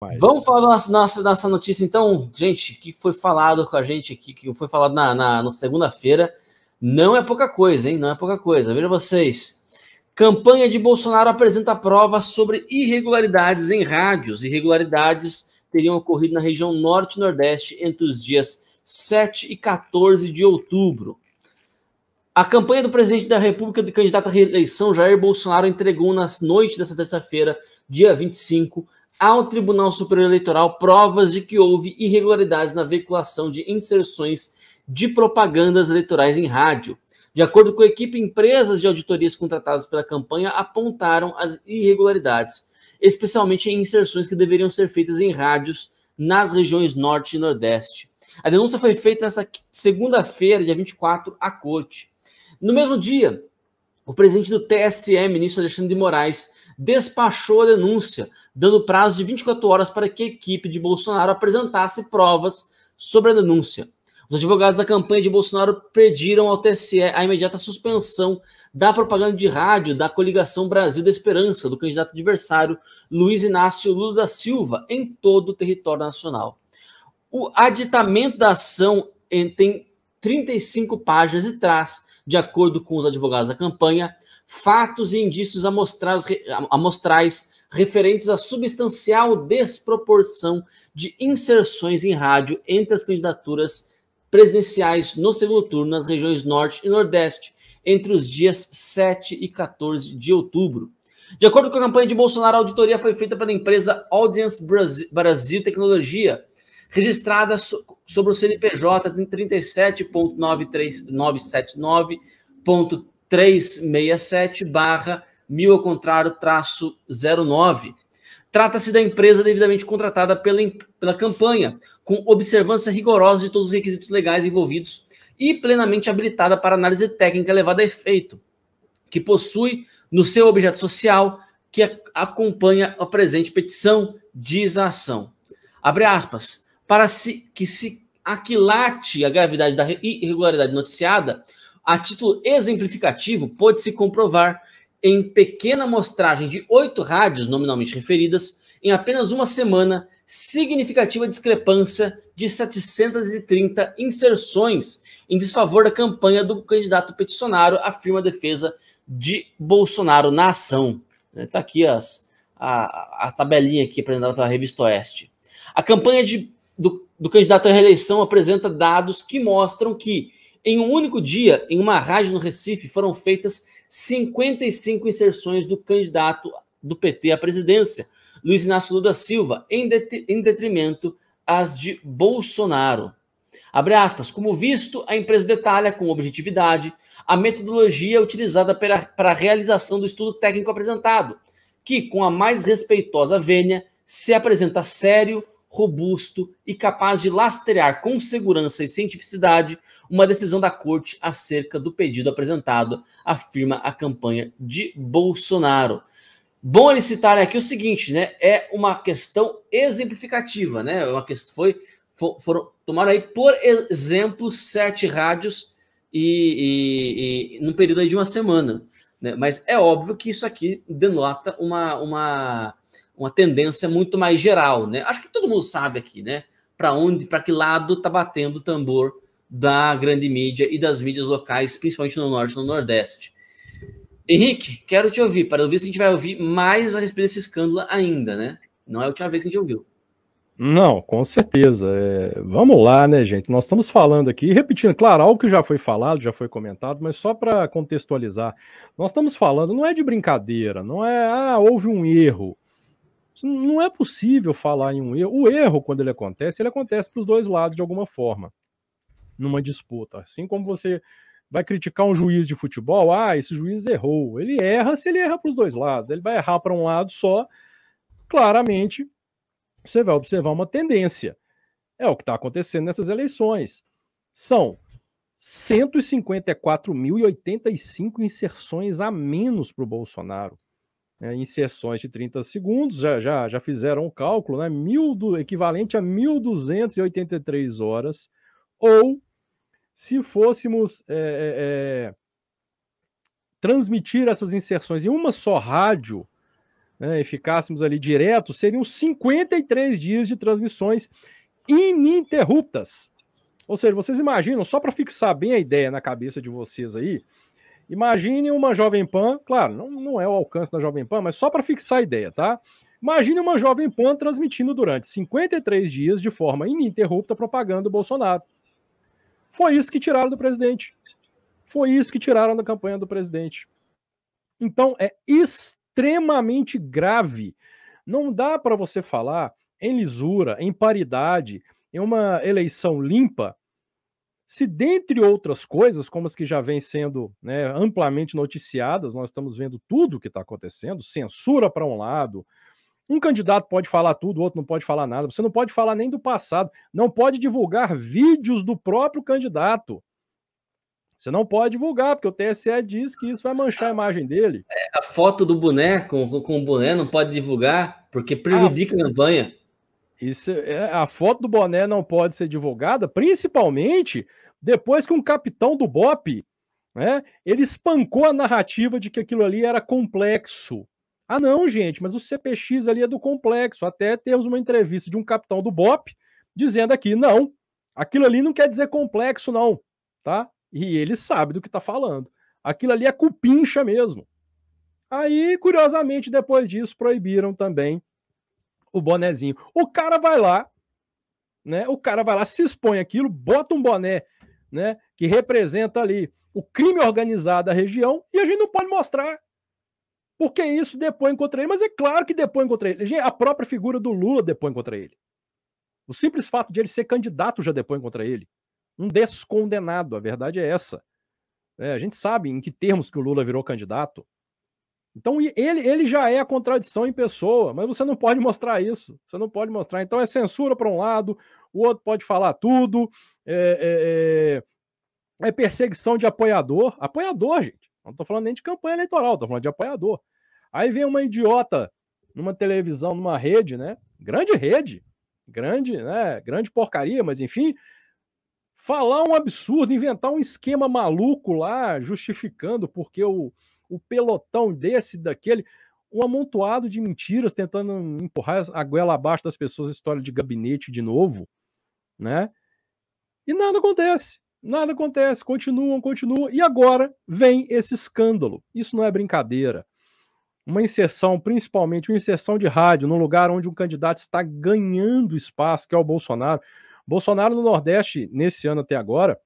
Mas... Vamos falar nossa, nossa, nossa notícia, então, gente, que foi falado com a gente aqui, que foi falado na, na, na segunda-feira. Não é pouca coisa, hein? Não é pouca coisa. Veja vocês. Campanha de Bolsonaro apresenta provas sobre irregularidades em rádios. Irregularidades teriam ocorrido na região norte e nordeste entre os dias 7 e 14 de outubro. A campanha do presidente da República do candidato à reeleição, Jair Bolsonaro, entregou na noite desta terça-feira, dia 25, ao Tribunal Superior Eleitoral provas de que houve irregularidades na veiculação de inserções de propagandas eleitorais em rádio. De acordo com a equipe, empresas de auditorias contratadas pela campanha apontaram as irregularidades, especialmente em inserções que deveriam ser feitas em rádios nas regiões Norte e Nordeste. A denúncia foi feita nesta segunda-feira, dia 24, à corte. No mesmo dia, o presidente do TSE, ministro Alexandre de Moraes, despachou a denúncia, dando prazo de 24 horas para que a equipe de Bolsonaro apresentasse provas sobre a denúncia. Os advogados da campanha de Bolsonaro pediram ao TSE a imediata suspensão da propaganda de rádio da coligação Brasil da Esperança, do candidato adversário Luiz Inácio Lula da Silva, em todo o território nacional. O aditamento da ação eh, tem 35 páginas e traz, de acordo com os advogados da campanha, fatos e indícios amostrais, amostrais referentes à substancial desproporção de inserções em rádio entre as candidaturas presidenciais no segundo turno nas regiões Norte e Nordeste, entre os dias 7 e 14 de outubro. De acordo com a campanha de Bolsonaro, a auditoria foi feita pela empresa Audience Brasil Tecnologia, registrada sobre o CNPJ 37.93979. 367 barra 1000 ao contrário, traço 09. Trata-se da empresa devidamente contratada pela, pela campanha, com observância rigorosa de todos os requisitos legais envolvidos e plenamente habilitada para análise técnica levada a efeito, que possui no seu objeto social que acompanha a presente petição, diz a ação. Abre aspas. Para se, que se aquilate a gravidade da irregularidade noticiada, a título exemplificativo, pôde-se comprovar em pequena amostragem de oito rádios nominalmente referidas, em apenas uma semana, significativa discrepância de 730 inserções em desfavor da campanha do candidato peticionário, afirma a defesa de Bolsonaro na ação. Está né, aqui as, a, a, tabelinha aqui apresentada pela Revista Oeste. A campanha de, do, do candidato à reeleição apresenta dados que mostram que em um único dia, em uma rádio no Recife, foram feitas 55 inserções do candidato do PT à presidência, Luiz Inácio Lula Silva, em, det em detrimento às de Bolsonaro. Abre aspas, como visto, a empresa detalha com objetividade a metodologia utilizada para a realização do estudo técnico apresentado, que, com a mais respeitosa vênia, se apresenta sério, robusto e capaz de lastrear com segurança e cientificidade uma decisão da corte acerca do pedido apresentado, afirma a campanha de Bolsonaro. Bom ele citarem aqui o seguinte, né? É uma questão exemplificativa, né? É uma questão foi foram tomaram aí por exemplo sete rádios e, e, e num período aí de uma semana, né? Mas é óbvio que isso aqui denota uma uma uma tendência muito mais geral, né? Acho que todo mundo sabe aqui, né? Para onde, para que lado está batendo o tambor da grande mídia e das mídias locais, principalmente no norte e no nordeste. Henrique, quero te ouvir, para ouvir se a gente vai ouvir mais a respeito desse escândalo ainda, né? Não é a última vez que a gente ouviu. Não, com certeza. É, vamos lá, né, gente? Nós estamos falando aqui, repetindo, claro, algo que já foi falado, já foi comentado, mas só para contextualizar, nós estamos falando, não é de brincadeira, não é, ah, houve um erro não é possível falar em um erro. O erro, quando ele acontece, ele acontece para os dois lados de alguma forma, numa disputa. Assim como você vai criticar um juiz de futebol, ah, esse juiz errou. Ele erra se ele erra para os dois lados. Ele vai errar para um lado só. Claramente, você vai observar uma tendência. É o que está acontecendo nessas eleições. São 154.085 inserções a menos para o Bolsonaro né, em sessões de 30 segundos, já, já, já fizeram o cálculo, né, mil do, equivalente a 1.283 horas, ou se fôssemos é, é, transmitir essas inserções em uma só rádio, né, e ficássemos ali direto, seriam 53 dias de transmissões ininterruptas. Ou seja, vocês imaginam, só para fixar bem a ideia na cabeça de vocês aí, Imagine uma Jovem Pan, claro, não, não é o alcance da Jovem Pan, mas só para fixar a ideia, tá? Imagine uma Jovem Pan transmitindo durante 53 dias de forma ininterrupta propaganda do Bolsonaro. Foi isso que tiraram do presidente. Foi isso que tiraram da campanha do presidente. Então é extremamente grave. Não dá para você falar em lisura, em paridade, em uma eleição limpa, se, dentre outras coisas, como as que já vêm sendo né, amplamente noticiadas, nós estamos vendo tudo o que está acontecendo, censura para um lado, um candidato pode falar tudo, o outro não pode falar nada, você não pode falar nem do passado, não pode divulgar vídeos do próprio candidato. Você não pode divulgar, porque o TSE diz que isso vai manchar a imagem dele. É, a foto do boné com, o boné não pode divulgar, porque prejudica ah, a campanha. Isso, é, a foto do boné não pode ser divulgada, principalmente depois que um capitão do BOP né, ele espancou a narrativa de que aquilo ali era complexo. Ah, não, gente, mas o CPX ali é do complexo. Até temos uma entrevista de um capitão do BOP dizendo aqui: não, aquilo ali não quer dizer complexo, não, tá? E ele sabe do que está falando. Aquilo ali é cupincha mesmo. Aí, curiosamente, depois disso, proibiram também o bonezinho. O cara vai lá, né? O cara vai lá, se expõe aquilo, bota um boné, né? Que representa ali o crime organizado da região e a gente não pode mostrar. Porque isso depõe contra ele. Mas é claro que depõe contra ele. A própria figura do Lula depõe contra ele. O simples fato de ele ser candidato já depõe contra ele. Um descondenado, a verdade é essa. É, a gente sabe em que termos que o Lula virou candidato. Então ele, ele já é a contradição em pessoa, mas você não pode mostrar isso. Você não pode mostrar. Então é censura para um lado, o outro pode falar tudo, é, é, é, é perseguição de apoiador. Apoiador, gente. Não estou falando nem de campanha eleitoral, estou falando de apoiador. Aí vem uma idiota numa televisão, numa rede, né? Grande rede, grande, né? Grande porcaria, mas enfim, falar um absurdo, inventar um esquema maluco lá, justificando porque o o pelotão desse, daquele, um amontoado de mentiras tentando empurrar a goela abaixo das pessoas, história de gabinete de novo, né? E nada acontece. Nada acontece, continuam, continuam, e agora vem esse escândalo. Isso não é brincadeira. Uma inserção, principalmente uma inserção de rádio, num lugar onde um candidato está ganhando espaço, que é o Bolsonaro. Bolsonaro no Nordeste, nesse ano até agora,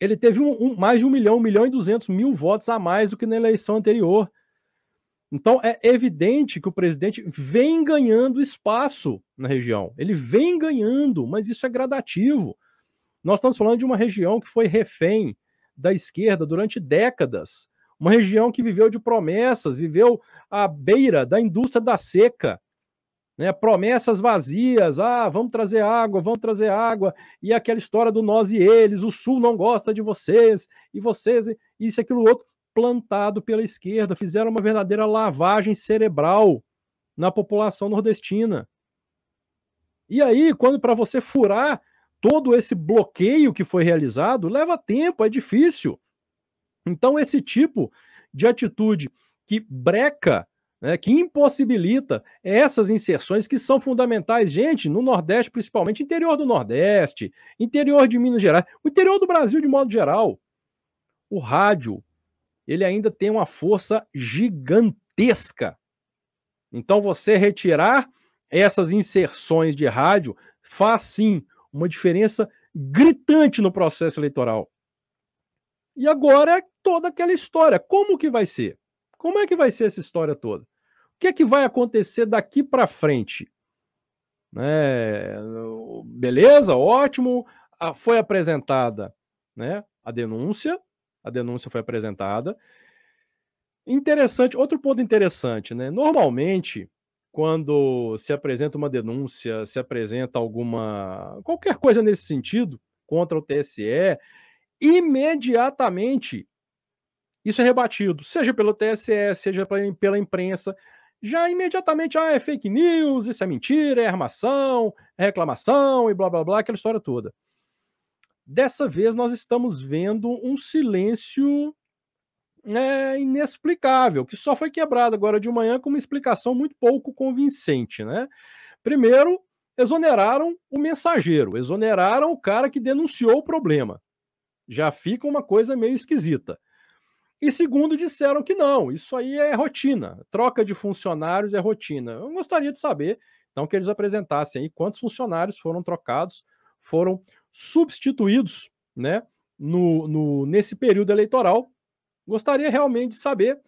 ele teve um, um, mais de um milhão, um milhão e duzentos mil votos a mais do que na eleição anterior. Então é evidente que o presidente vem ganhando espaço na região. Ele vem ganhando, mas isso é gradativo. Nós estamos falando de uma região que foi refém da esquerda durante décadas, uma região que viveu de promessas, viveu à beira da indústria da seca, né? Promessas vazias, ah, vamos trazer água, vamos trazer água, e aquela história do nós e eles, o Sul não gosta de vocês, e vocês, isso, e aquilo, outro, plantado pela esquerda, fizeram uma verdadeira lavagem cerebral na população nordestina. E aí, quando para você furar todo esse bloqueio que foi realizado, leva tempo, é difícil. Então, esse tipo de atitude que breca né, que impossibilita essas inserções que são fundamentais, gente, no Nordeste, principalmente, interior do Nordeste, interior de Minas Gerais, o interior do Brasil de modo geral. O rádio, ele ainda tem uma força gigantesca. Então, você retirar essas inserções de rádio faz sim uma diferença gritante no processo eleitoral. E agora é toda aquela história: como que vai ser? Como é que vai ser essa história toda? O que é que vai acontecer daqui para frente? Né, beleza, ótimo. Ah, foi apresentada né, a denúncia. A denúncia foi apresentada. Interessante, outro ponto interessante, né? Normalmente, quando se apresenta uma denúncia, se apresenta alguma. qualquer coisa nesse sentido contra o TSE, imediatamente isso é rebatido, seja pelo TSE, seja pela imprensa. Já imediatamente, ah, é fake news, isso é mentira, é armação, é reclamação e blá blá blá, aquela história toda. Dessa vez nós estamos vendo um silêncio né, inexplicável, que só foi quebrado agora de manhã com uma explicação muito pouco convincente, né? Primeiro, exoneraram o mensageiro, exoneraram o cara que denunciou o problema. Já fica uma coisa meio esquisita. E segundo, disseram que não, isso aí é rotina, troca de funcionários é rotina. Eu gostaria de saber, então, que eles apresentassem aí quantos funcionários foram trocados, foram substituídos, né, no, no, nesse período eleitoral. Gostaria realmente de saber.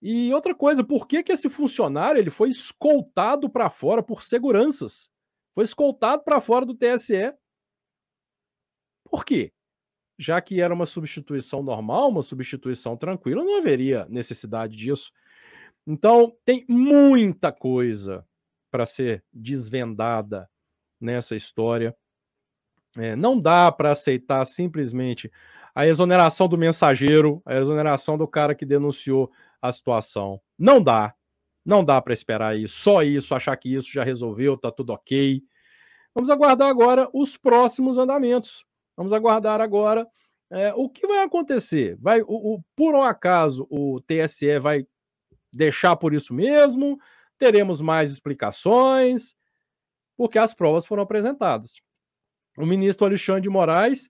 E outra coisa, por que, que esse funcionário ele foi escoltado para fora por seguranças? Foi escoltado para fora do TSE. Por quê? já que era uma substituição normal, uma substituição tranquila, não haveria necessidade disso. Então, tem muita coisa para ser desvendada nessa história. É, não dá para aceitar simplesmente a exoneração do mensageiro, a exoneração do cara que denunciou a situação. Não dá. Não dá para esperar isso. Só isso, achar que isso já resolveu, tá tudo ok. Vamos aguardar agora os próximos andamentos. Vamos aguardar agora é, o que vai acontecer. Vai, o, o, por um acaso, o TSE vai deixar por isso mesmo? Teremos mais explicações? Porque as provas foram apresentadas. O ministro Alexandre de Moraes,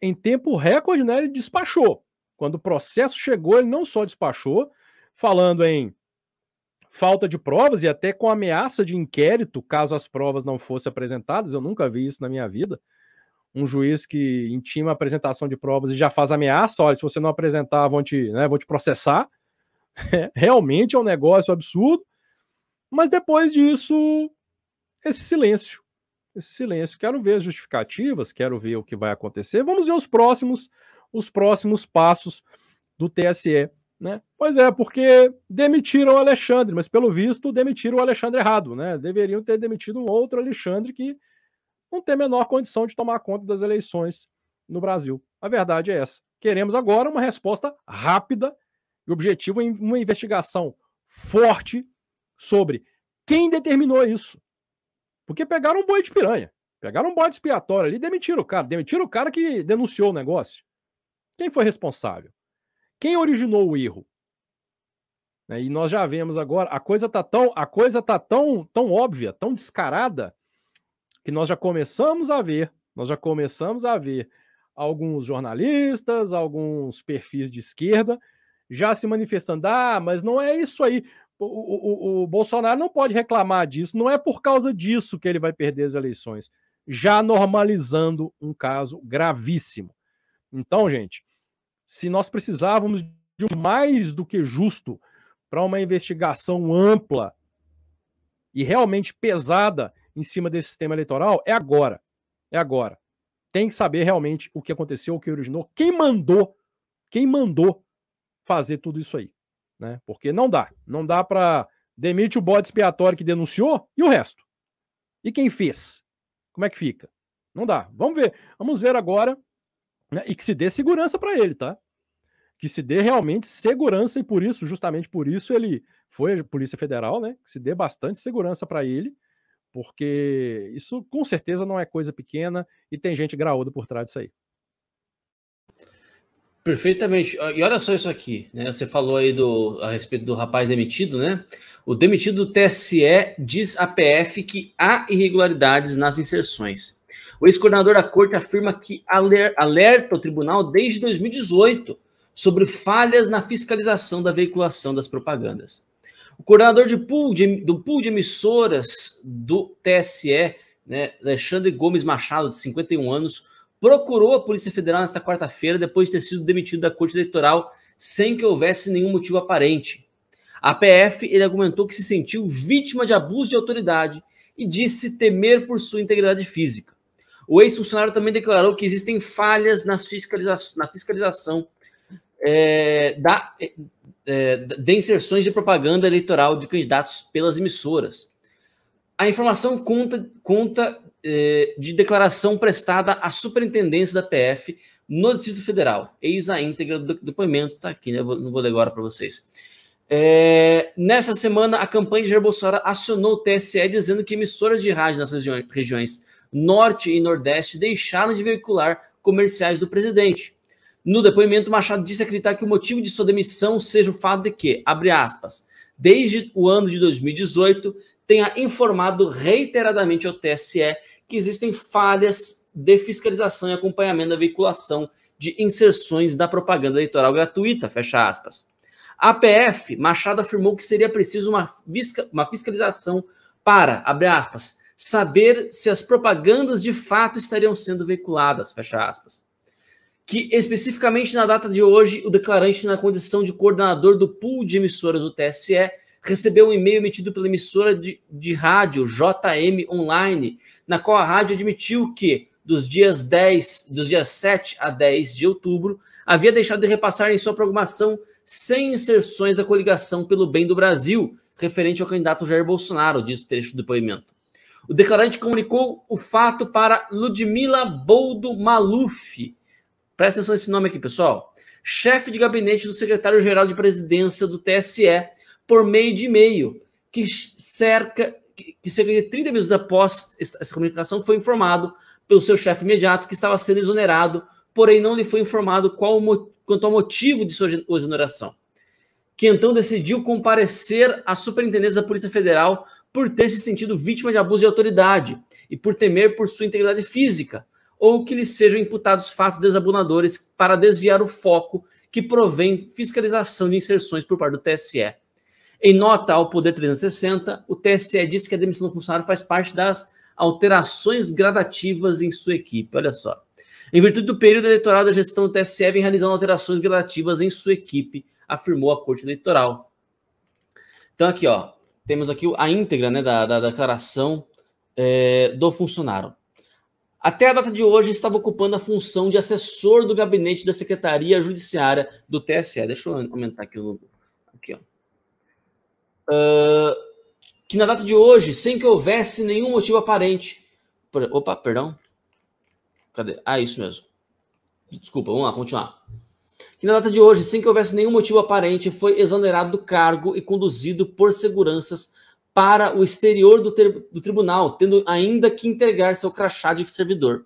em tempo recorde, né, ele despachou. Quando o processo chegou, ele não só despachou, falando em falta de provas e até com ameaça de inquérito caso as provas não fossem apresentadas. Eu nunca vi isso na minha vida um juiz que intima a apresentação de provas e já faz ameaça, olha, se você não apresentar, vão te, né, te processar. É, realmente é um negócio absurdo. Mas depois disso, esse silêncio. Esse silêncio. Quero ver as justificativas, quero ver o que vai acontecer. Vamos ver os próximos, os próximos passos do TSE. Né? Pois é, porque demitiram o Alexandre, mas pelo visto demitiram o Alexandre errado, né? Deveriam ter demitido um outro Alexandre que não tem a menor condição de tomar conta das eleições no Brasil. A verdade é essa. Queremos agora uma resposta rápida e objetiva, uma investigação forte sobre quem determinou isso. Porque pegaram um boi de piranha, pegaram um bode expiatório ali e demitiram o cara. Demitiram o cara que denunciou o negócio. Quem foi responsável? Quem originou o erro? Né, e nós já vemos agora, a coisa tá tão, a coisa tá tão, tão óbvia, tão descarada, que nós já começamos a ver, nós já começamos a ver alguns jornalistas, alguns perfis de esquerda já se manifestando, ah, mas não é isso aí. O, o, o Bolsonaro não pode reclamar disso, não é por causa disso que ele vai perder as eleições. Já normalizando um caso gravíssimo. Então, gente, se nós precisávamos de mais do que justo para uma investigação ampla e realmente pesada em cima desse sistema eleitoral é agora. É agora. Tem que saber realmente o que aconteceu, o que originou, quem mandou, quem mandou fazer tudo isso aí, né? Porque não dá, não dá para demite o bode expiatório que denunciou e o resto. E quem fez? Como é que fica? Não dá. Vamos ver. Vamos ver agora né? e que se dê segurança para ele, tá? Que se dê realmente segurança e por isso, justamente por isso ele foi a Polícia Federal, né? Que se dê bastante segurança para ele porque isso com certeza não é coisa pequena e tem gente graúda por trás disso aí. Perfeitamente. Ah, e olha só isso aqui, né? Você falou aí do, a respeito do rapaz demitido, né? O demitido do TSE diz à PF que há irregularidades nas inserções. O ex-coordenador da corte afirma que alerta o tribunal desde 2018 sobre falhas na fiscalização da veiculação das propagandas. O coordenador de pool de, do pool de emissoras do TSE, né, Alexandre Gomes Machado, de 51 anos, procurou a Polícia Federal nesta quarta-feira depois de ter sido demitido da Corte Eleitoral sem que houvesse nenhum motivo aparente. A PF ele argumentou que se sentiu vítima de abuso de autoridade e disse temer por sua integridade física. O ex-funcionário também declarou que existem falhas nas fiscaliza na fiscalização é, da, é, de inserções de propaganda eleitoral de candidatos pelas emissoras. A informação conta, conta é, de declaração prestada à superintendência da PF no Distrito Federal. Eis a íntegra do depoimento, está aqui, né? Eu não vou ler agora para vocês. É, nessa semana, a campanha de Jair Bolsonaro acionou o TSE dizendo que emissoras de rádio nas regiões, regiões Norte e Nordeste deixaram de veicular comerciais do presidente. No depoimento, Machado disse acreditar que o motivo de sua demissão seja o fato de que, abre aspas, desde o ano de 2018, tenha informado reiteradamente ao TSE que existem falhas de fiscalização e acompanhamento da veiculação de inserções da propaganda eleitoral gratuita, fecha aspas. A PF, Machado afirmou que seria preciso uma, fisca uma fiscalização para, abre aspas, saber se as propagandas de fato estariam sendo veiculadas, fecha aspas que especificamente na data de hoje, o declarante, na condição de coordenador do pool de emissoras do TSE, recebeu um e-mail emitido pela emissora de, de rádio JM Online, na qual a rádio admitiu que, dos dias 10, dos dias 7 a 10 de outubro, havia deixado de repassar em sua programação 100 inserções da coligação pelo bem do Brasil, referente ao candidato Jair Bolsonaro, diz o trecho do depoimento. O declarante comunicou o fato para Ludmila Boldo Maluf, Presta atenção nesse nome aqui, pessoal. Chefe de gabinete do secretário-geral de presidência do TSE, por meio de e-mail, que cerca que cerca de 30 minutos após essa comunicação foi informado pelo seu chefe imediato que estava sendo exonerado, porém não lhe foi informado qual quanto ao motivo de sua exoneração. Que então decidiu comparecer à superintendência da Polícia Federal por ter se sentido vítima de abuso de autoridade e por temer por sua integridade física, ou que lhes sejam imputados fatos desabonadores para desviar o foco que provém fiscalização de inserções por parte do TSE. Em nota ao Poder 360, o TSE disse que a demissão do funcionário faz parte das alterações gradativas em sua equipe. Olha só. Em virtude do período eleitoral da gestão, do TSE vem realizando alterações gradativas em sua equipe, afirmou a Corte Eleitoral. Então, aqui, ó, temos aqui a íntegra né, da, da declaração é, do funcionário. Até a data de hoje, estava ocupando a função de assessor do gabinete da Secretaria Judiciária do TSE. Deixa eu aumentar aqui o. Aqui, ó. Uh, que na data de hoje, sem que houvesse nenhum motivo aparente. Opa, perdão. Cadê? Ah, isso mesmo. Desculpa, vamos lá, continuar. Que na data de hoje, sem que houvesse nenhum motivo aparente, foi exonerado do cargo e conduzido por seguranças para o exterior do, ter, do tribunal, tendo ainda que entregar seu crachá de servidor.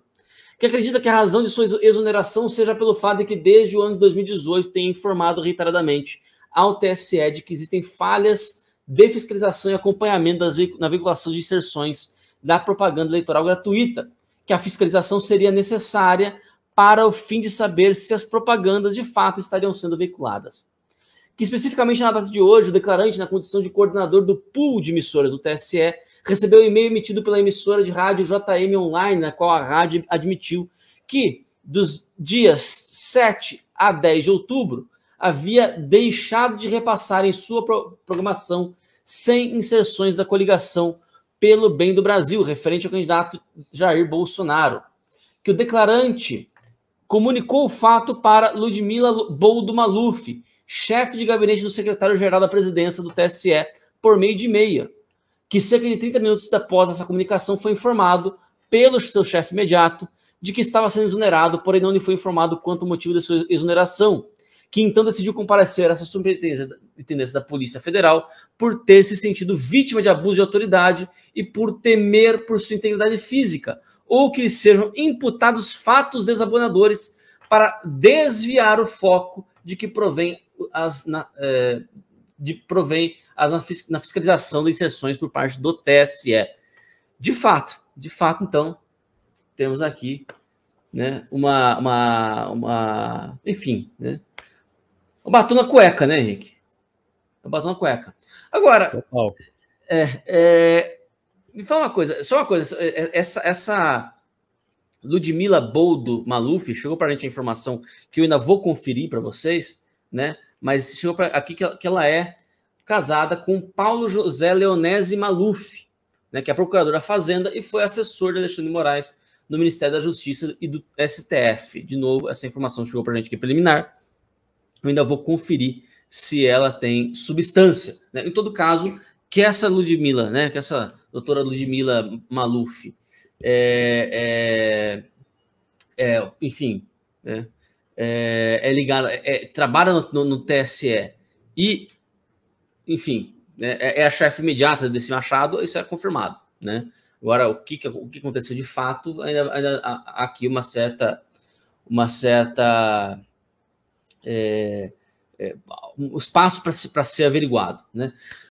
Que acredita que a razão de sua exoneração seja pelo fato de que, desde o ano de 2018, tem informado reiteradamente ao TSE de que existem falhas de fiscalização e acompanhamento das, na veiculação de inserções da propaganda eleitoral gratuita, que a fiscalização seria necessária para o fim de saber se as propagandas de fato estariam sendo veiculadas que especificamente na data de hoje, o declarante, na condição de coordenador do pool de emissoras do TSE, recebeu um e-mail emitido pela emissora de rádio JM Online, na qual a rádio admitiu que, dos dias 7 a 10 de outubro, havia deixado de repassar em sua programação sem inserções da coligação pelo bem do Brasil, referente ao candidato Jair Bolsonaro, que o declarante comunicou o fato para Ludmila Boldo Maluf, chefe de gabinete do secretário-geral da presidência do TSE, por meio de meia, que cerca de 30 minutos após essa comunicação foi informado pelo seu chefe imediato de que estava sendo exonerado, porém não lhe foi informado quanto ao motivo da sua exoneração, que então decidiu comparecer a essa superintendência da Polícia Federal por ter se sentido vítima de abuso de autoridade e por temer por sua integridade física, ou que sejam imputados fatos desabonadores para desviar o foco de que provém as, na, é, de, provém as, na, fiscalização das inserções por parte do TSE. De fato, de fato, então, temos aqui né, uma, uma, uma. Enfim, né? O batom na cueca, né, Henrique? O batom na cueca. Agora. É, é, me fala uma coisa, só uma coisa, é, é, essa, essa Ludmila Boldo Maluf chegou para a gente a informação que eu ainda vou conferir para vocês, né? mas chegou para aqui que ela, que ela é casada com Paulo José Leonese Maluf, né, que é procurador da Fazenda e foi assessor de Alexandre Moraes no Ministério da Justiça e do STF. De novo, essa informação chegou para a gente aqui preliminar. Eu ainda vou conferir se ela tem substância. Né? Em todo caso, que essa Ludmilla, né, que essa doutora Ludmilla Maluf, é, é, é enfim, né, é, é ligado, é, trabalha no, no, no, TSE e, enfim, né, é, é, a chefe imediata desse Machado, isso é confirmado, né? Agora, o que, o que aconteceu de fato, ainda, ainda há aqui uma certa, uma certa é, é, um espaço para ser averiguado, né?